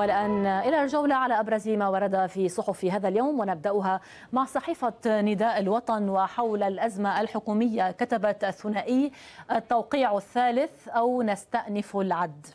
والآن إلى الجولة على أبرز ما ورد في صحف هذا اليوم ونبدأها مع صحيفة نداء الوطن وحول الأزمة الحكومية كتبت الثنائي التوقيع الثالث أو نستأنف العد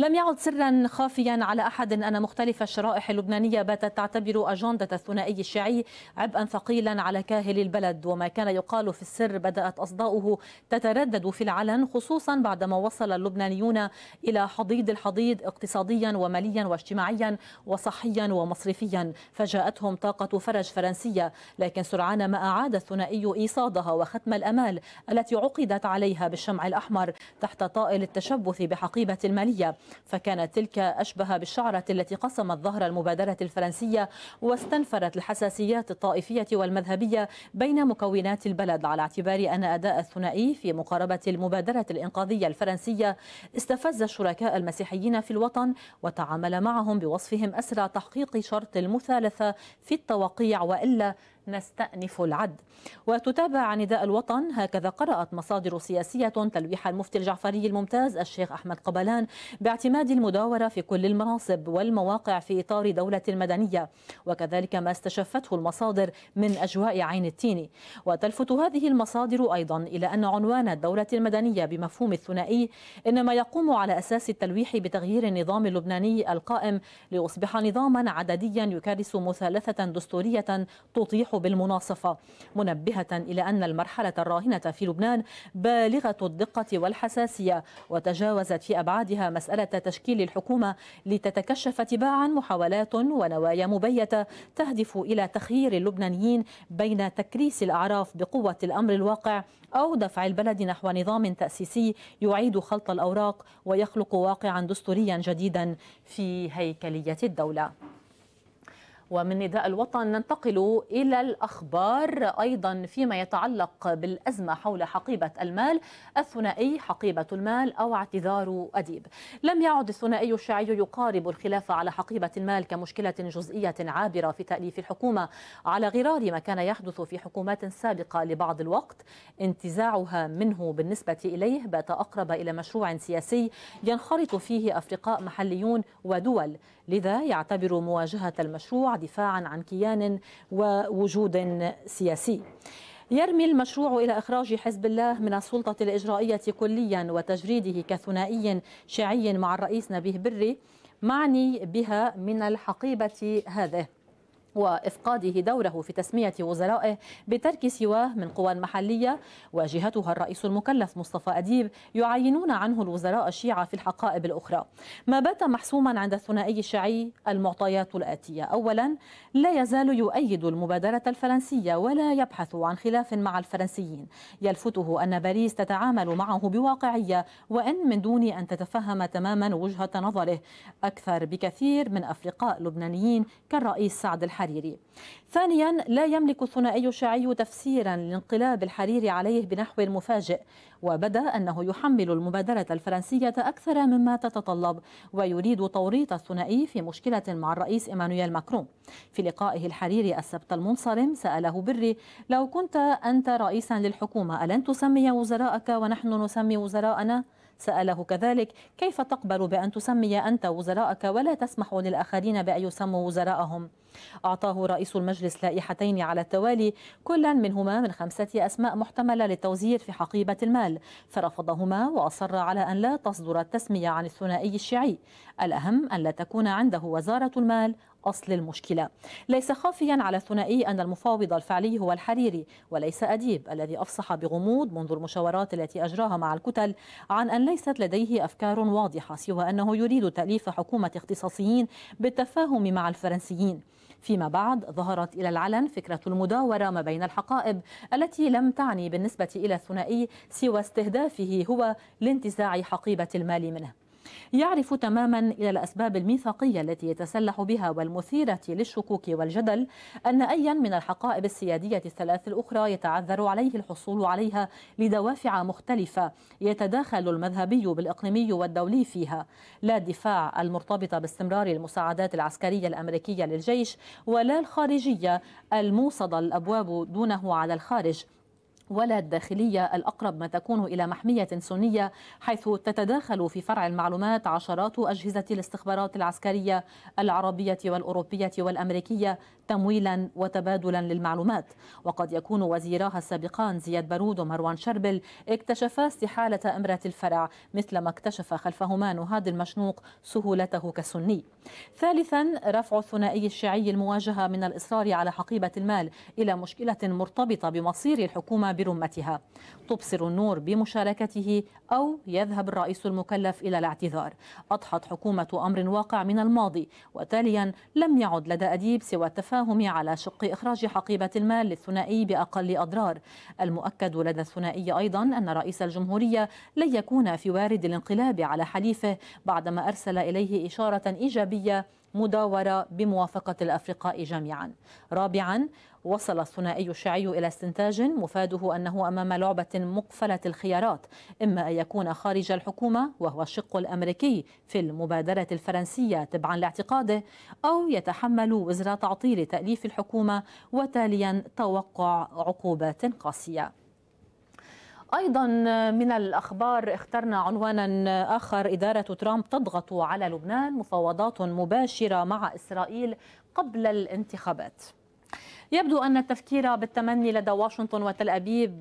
لم يعد سرا خافيا على أحد أن مختلف الشرائح اللبنانية باتت تعتبر أجندة الثنائي الشيعي عبئا ثقيلا على كاهل البلد وما كان يقال في السر بدأت أصداؤه تتردد في العلن خصوصا بعدما وصل اللبنانيون إلى حضيض الحضيض اقتصاديا وماليا واجتماعيا وصحيا ومصرفيا فجاءتهم طاقة فرج فرنسية لكن سرعان ما أعاد الثنائي إيصادها وختم الأمال التي عقدت عليها بالشمع الأحمر تحت طائل التشبث بحقيبة المالية فكانت تلك أشبه بالشعرة التي قسمت ظهر المبادرة الفرنسية واستنفرت الحساسيات الطائفية والمذهبية بين مكونات البلد على اعتبار أن أداء الثنائي في مقاربة المبادرة الإنقاذية الفرنسية استفز الشركاء المسيحيين في الوطن وتعامل معهم بوصفهم أسرى تحقيق شرط المثالثة في التوقيع وإلا نستأنف العد وتتابع نداء الوطن هكذا قرأت مصادر سياسية تلويح المفتي الجعفري الممتاز الشيخ أحمد قبلان باعتماد المداورة في كل المناصب والمواقع في إطار دولة مدنية وكذلك ما استشفته المصادر من أجواء عين التين وتلفت هذه المصادر أيضا إلى أن عنوان الدولة المدنية بمفهوم الثنائي إنما يقوم على أساس التلويح بتغيير النظام اللبناني القائم ليصبح نظاما عدديا يكرس مثالثة دستورية تطيح بالمناصفة منبهة إلى أن المرحلة الراهنة في لبنان بالغة الدقة والحساسية وتجاوزت في أبعادها مسألة تشكيل الحكومة لتتكشف تباعا محاولات ونوايا مبيتة تهدف إلى تخيير اللبنانيين بين تكريس الأعراف بقوة الأمر الواقع أو دفع البلد نحو نظام تأسيسي يعيد خلط الأوراق ويخلق واقعا دستوريا جديدا في هيكلية الدولة ومن نداء الوطن ننتقل إلى الأخبار أيضا فيما يتعلق بالأزمة حول حقيبة المال الثنائي حقيبة المال أو اعتذار أديب لم يعد الثنائي الشيعي يقارب الخلاف على حقيبة المال كمشكلة جزئية عابرة في تأليف الحكومة على غرار ما كان يحدث في حكومات سابقة لبعض الوقت انتزاعها منه بالنسبة إليه بات أقرب إلى مشروع سياسي ينخرط فيه أفرقاء محليون ودول لذا يعتبر مواجهة المشروع دفاعا عن كيان ووجود سياسي يرمي المشروع إلى إخراج حزب الله من السلطة الإجرائية كليا وتجريده كثنائي شيعي مع الرئيس نبيه بري معني بها من الحقيبة هذه وإفقاده دوره في تسمية وزرائه بترك سواه من قوى محلية واجهتها الرئيس المكلف مصطفى أديب يعينون عنه الوزراء الشيعة في الحقائب الأخرى ما بات محسوما عند الثنائي الشيعي المعطيات الآتية أولا لا يزال يؤيد المبادرة الفرنسية ولا يبحث عن خلاف مع الفرنسيين يلفته أن باريس تتعامل معه بواقعية وإن من دون أن تتفهم تماما وجهة نظره أكثر بكثير من أفرقاء لبنانيين كالرئيس سعد الحريري الحريري ثانيا لا يملك الثنائي الشيعي تفسيرا لانقلاب الحريري عليه بنحو مفاجئ وبدا انه يحمل المبادره الفرنسيه اكثر مما تتطلب ويريد توريط الثنائي في مشكله مع الرئيس ايمانويل ماكرون في لقائه الحريري السبت المنصرم ساله بري لو كنت انت رئيسا للحكومه الن تسمي وزراءك ونحن نسمي وزراءنا سأله كذلك كيف تقبل بأن تسمي أنت وزراءك ولا تسمح للآخرين بأن يسموا وزراءهم أعطاه رئيس المجلس لائحتين على التوالي كلا منهما من خمسة أسماء محتملة للتوزيع في حقيبة المال فرفضهما وأصر على أن لا تصدر التسمية عن الثنائي الشيعي الأهم أن لا تكون عنده وزارة المال أصل المشكلة ليس خافيا على الثنائي أن المفاوض الفعلي هو الحريري وليس أديب الذي أفصح بغموض منذ المشاورات التي أجراها مع الكتل عن أن ليست لديه أفكار واضحة سوى أنه يريد تأليف حكومة اختصاصيين بالتفاهم مع الفرنسيين فيما بعد ظهرت إلى العلن فكرة المداورة ما بين الحقائب التي لم تعني بالنسبة إلى الثنائي سوى استهدافه هو لانتزاع حقيبة المال منه يعرف تماما إلى الأسباب الميثاقية التي يتسلح بها والمثيرة للشكوك والجدل أن أيا من الحقائب السيادية الثلاث الأخرى يتعذر عليه الحصول عليها لدوافع مختلفة يتداخل المذهبي بالإقليمي والدولي فيها لا الدفاع المرتبطة باستمرار المساعدات العسكرية الأمريكية للجيش ولا الخارجية الموصدة الأبواب دونه على الخارج ولا الداخلية الأقرب ما تكون إلى محمية سنية حيث تتداخل في فرع المعلومات عشرات أجهزة الاستخبارات العسكرية العربية والأوروبية والأمريكية تمويلا وتبادلا للمعلومات وقد يكون وزيراها السابقان زياد بارود ومروان شربل اكتشفا استحالة إمرة الفرع مثل ما اكتشف خلفهما نهاد المشنوق سهولته كسني ثالثا رفع الثنائي الشيعي المواجهة من الإصرار على حقيبة المال إلى مشكلة مرتبطة بمصير الحكومة برمتها تبصر النور بمشاركته أو يذهب الرئيس المكلف إلى الاعتذار أضحت حكومة أمر واقع من الماضي وتاليا لم يعد لدى أديب سوى التفاهم على شق إخراج حقيبة المال للثنائي بأقل أضرار المؤكد لدى الثنائي أيضا أن رئيس الجمهورية لن يكون في وارد الانقلاب على حليفه بعدما أرسل إليه إشارة إيجابية مداورة بموافقة الأفرقاء جميعا رابعا وصل الثنائي الشيعي إلى استنتاج مفاده أنه أمام لعبة مقفلة الخيارات إما أن يكون خارج الحكومة وهو الشق الأمريكي في المبادرة الفرنسية تبعا لاعتقاده أو يتحمل وزر تعطيل تأليف الحكومة وتاليا توقع عقوبات قاسية أيضا من الأخبار اخترنا عنوانا آخر إدارة ترامب تضغط على لبنان مفاوضات مباشرة مع إسرائيل قبل الانتخابات يبدو أن التفكير بالتمني لدى واشنطن وتل أبيب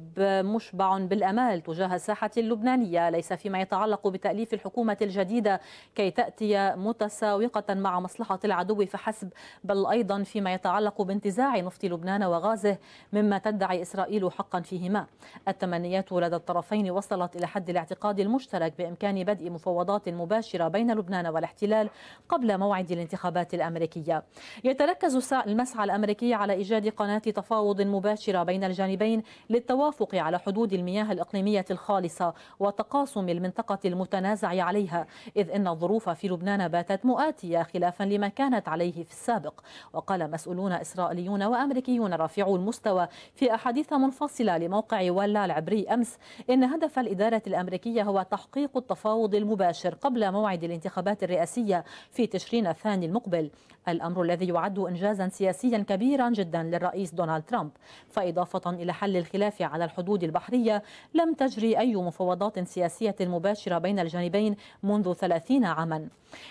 مشبع بالأمال تجاه الساحة اللبنانية ليس فيما يتعلق بتأليف الحكومة الجديدة كي تأتي متساوقة مع مصلحة العدو فحسب بل أيضا فيما يتعلق بانتزاع نفط لبنان وغازه مما تدعي إسرائيل حقا فيهما التمنيات لدى الطرفين وصلت إلى حد الاعتقاد المشترك بإمكان بدء مفاوضات مباشرة بين لبنان والاحتلال قبل موعد الانتخابات الأمريكية يتركز المسعى الأمريكي على إيجاد إيجاد قناة تفاوض مباشرة بين الجانبين للتوافق على حدود المياه الإقليمية الخالصة وتقاسم المنطقة المتنازع عليها إذ إن الظروف في لبنان باتت مؤاتية خلافا لما كانت عليه في السابق وقال مسؤولون إسرائيليون وأمريكيون رافعو المستوى في أحاديث منفصلة لموقع ولا العبري أمس إن هدف الإدارة الأمريكية هو تحقيق التفاوض المباشر قبل موعد الانتخابات الرئاسية في تشرين الثاني المقبل الأمر الذي يعد إنجازا سياسيا كبيرا جدا للرئيس دونالد ترامب فإضافة إلى حل الخلاف على الحدود البحرية لم تجري أي مفاوضات سياسية مباشرة بين الجانبين منذ 30 عاما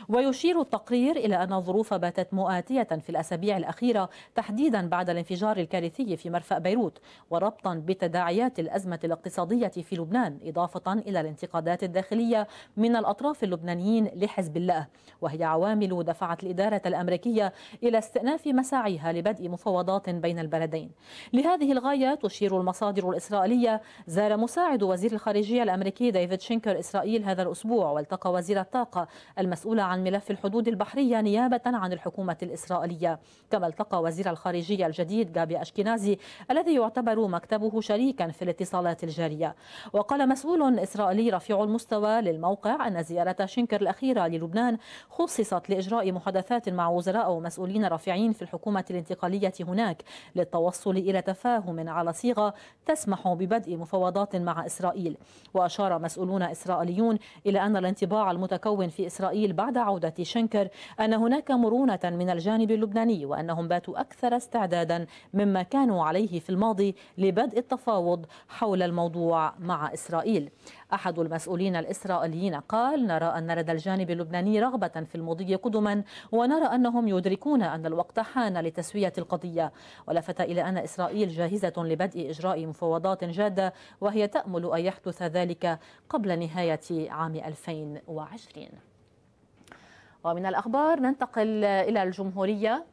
ويشير التقرير إلى أن الظروف باتت مؤاتية في الأسابيع الأخيرة تحديدا بعد الانفجار الكارثي في مرفأ بيروت وربطا بتداعيات الأزمة الاقتصادية في لبنان إضافة إلى الانتقادات الداخلية من الأطراف اللبنانيين لحزب الله وهي عوامل دفعت الإدارة الأمريكية إلى استئناف مساعيها لبدء مفاوضات بين البلدين لهذه الغاية تشير المصادر الإسرائيلية زار مساعد وزير الخارجية الأمريكي ديفيد شينكر إسرائيل هذا الأسبوع والتقى وزير الطاقة المسؤولة عن ملف الحدود البحرية نيابة عن الحكومة الإسرائيلية كما التقى وزير الخارجية الجديد جابي أشكينازي الذي يعتبر مكتبه شريكا في الاتصالات الجارية وقال مسؤول إسرائيلي رفيع المستوى للموقع أن زيارة شينكر الأخيرة للبنان خصصت لإجراء محادثات مع وزراء ومسؤولين رافعين في الحكومة الانتقالية هناك هناك للتوصل إلى تفاهم على صيغة تسمح ببدء مفاوضات مع إسرائيل وأشار مسؤولون إسرائيليون إلى أن الانطباع المتكون في إسرائيل بعد عودة شنكر أن هناك مرونة من الجانب اللبناني وأنهم باتوا أكثر استعدادا مما كانوا عليه في الماضي لبدء التفاوض حول الموضوع مع إسرائيل أحد المسؤولين الإسرائيليين قال نرى أن لدى الجانب اللبناني رغبة في المضي قدما ونرى أنهم يدركون أن الوقت حان لتسوية القضية ولفت إلى أن إسرائيل جاهزة لبدء إجراء مفاوضات جادة وهي تأمل أن يحدث ذلك قبل نهاية عام 2020 ومن الأخبار ننتقل إلى الجمهورية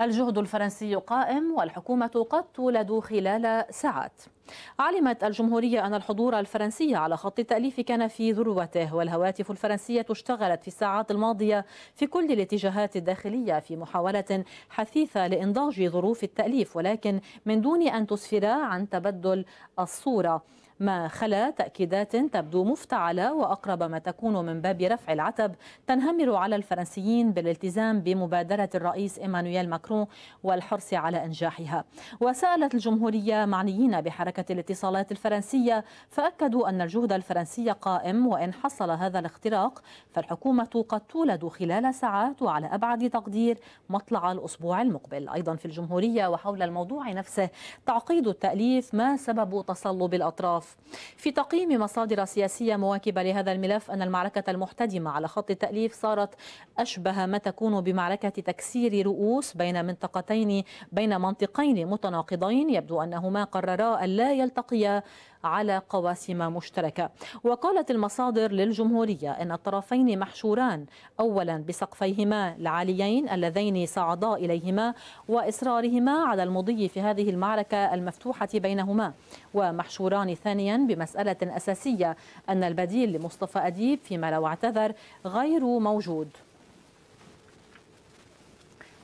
الجهد الفرنسي قائم والحكومة قد تولد خلال ساعات علمت الجمهورية أن الحضور الفرنسي على خط التأليف كان في ذروته والهواتف الفرنسية اشتغلت في الساعات الماضية في كل الاتجاهات الداخلية في محاولة حثيثة لإنضاج ظروف التأليف ولكن من دون أن تسفر عن تبدل الصورة ما خلا تأكيدات تبدو مفتعلة وأقرب ما تكون من باب رفع العتب تنهمر على الفرنسيين بالالتزام بمبادرة الرئيس إيمانويل ماكرون والحرص على إنجاحها وسألت الجمهورية معنيين بحركة شبكة الاتصالات الفرنسية فأكدوا أن الجهد الفرنسي قائم وإن حصل هذا الاختراق فالحكومة قد تولد خلال ساعات وعلى أبعد تقدير مطلع الأسبوع المقبل أيضا في الجمهورية وحول الموضوع نفسه تعقيد التأليف ما سبب تصلب الأطراف في تقييم مصادر سياسية مواكبة لهذا الملف أن المعركة المحتدمة على خط التأليف صارت أشبه ما تكون بمعركة تكسير رؤوس بين منطقتين بين منطقين متناقضين يبدو أنهما قررا ألا لا يلتقيا على قواسم مشتركة وقالت المصادر للجمهورية أن الطرفين محشوران أولا بسقفيهما العاليين اللذين صعدا إليهما وإصرارهما على المضي في هذه المعركة المفتوحة بينهما ومحشوران ثانيا بمسألة أساسية أن البديل لمصطفى أديب فيما لو اعتذر غير موجود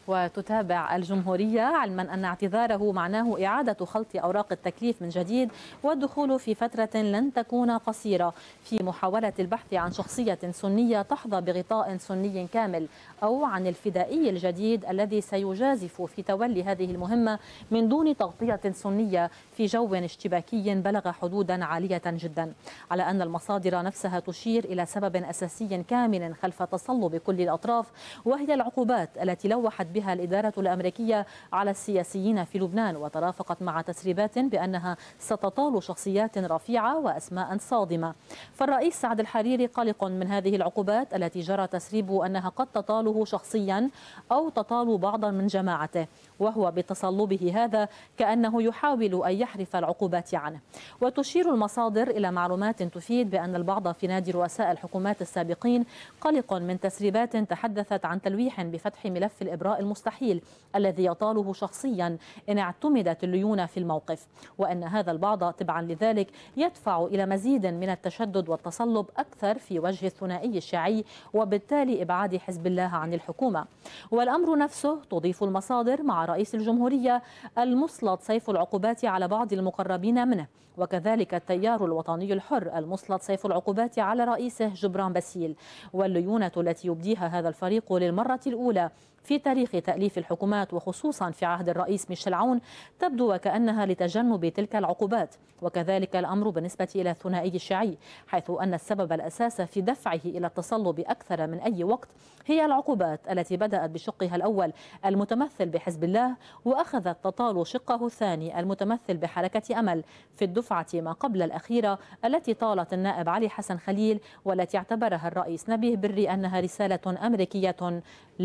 وتتابع الجمهورية علما أن اعتذاره معناه إعادة خلط أوراق التكليف من جديد والدخول في فترة لن تكون قصيرة في محاولة البحث عن شخصية سنية تحظى بغطاء سني كامل أو عن الفدائي الجديد الذي سيجازف في تولي هذه المهمة من دون تغطية سنية في جو اشتباكي بلغ حدودا عالية جدا على أن المصادر نفسها تشير إلى سبب أساسي كامل خلف تصلب كل الأطراف وهي العقوبات التي لوحت بها الإدارة الأمريكية على السياسيين في لبنان وترافقت مع تسريبات بأنها ستطال شخصيات رفيعة وأسماء صادمة فالرئيس سعد الحريري قلق من هذه العقوبات التي جرى تسريب أنها قد تطاله شخصيا أو تطال بعضا من جماعته وهو بتصلبه هذا كأنه يحاول أن يحرف العقوبات عنه وتشير المصادر إلى معلومات تفيد بأن البعض في نادي رؤساء الحكومات السابقين قلق من تسريبات تحدثت عن تلويح بفتح ملف الإبراء المستحيل الذي يطاله شخصيا إن اعتمدت الليونة في الموقف وأن هذا البعض تبعا لذلك يدفع إلى مزيد من التشدد والتصلب أكثر في وجه الثنائي الشيعي وبالتالي إبعاد حزب الله عن الحكومة والأمر نفسه تضيف المصادر مع رئيس الجمهورية المسلط سيف العقوبات على بعض المقربين منه وكذلك التيار الوطني الحر المسلط سيف العقوبات على رئيسه جبران باسيل والليونة التي يبديها هذا الفريق للمرة الأولى في تاريخ تأليف الحكومات وخصوصا في عهد الرئيس ميشيل عون تبدو وكأنها لتجنب تلك العقوبات وكذلك الأمر بالنسبة إلى الثنائي الشيعي حيث أن السبب الأساس في دفعه إلى التصلب أكثر من أي وقت هي العقوبات التي بدأت بشقها الأول المتمثل بحزب الله وأخذت تطال شقه الثاني المتمثل بحركة أمل في الدفعة ما قبل الأخيرة التي طالت النائب علي حسن خليل والتي اعتبرها الرئيس نبيه بري أنها رسالة أمريكية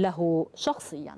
له شخصيا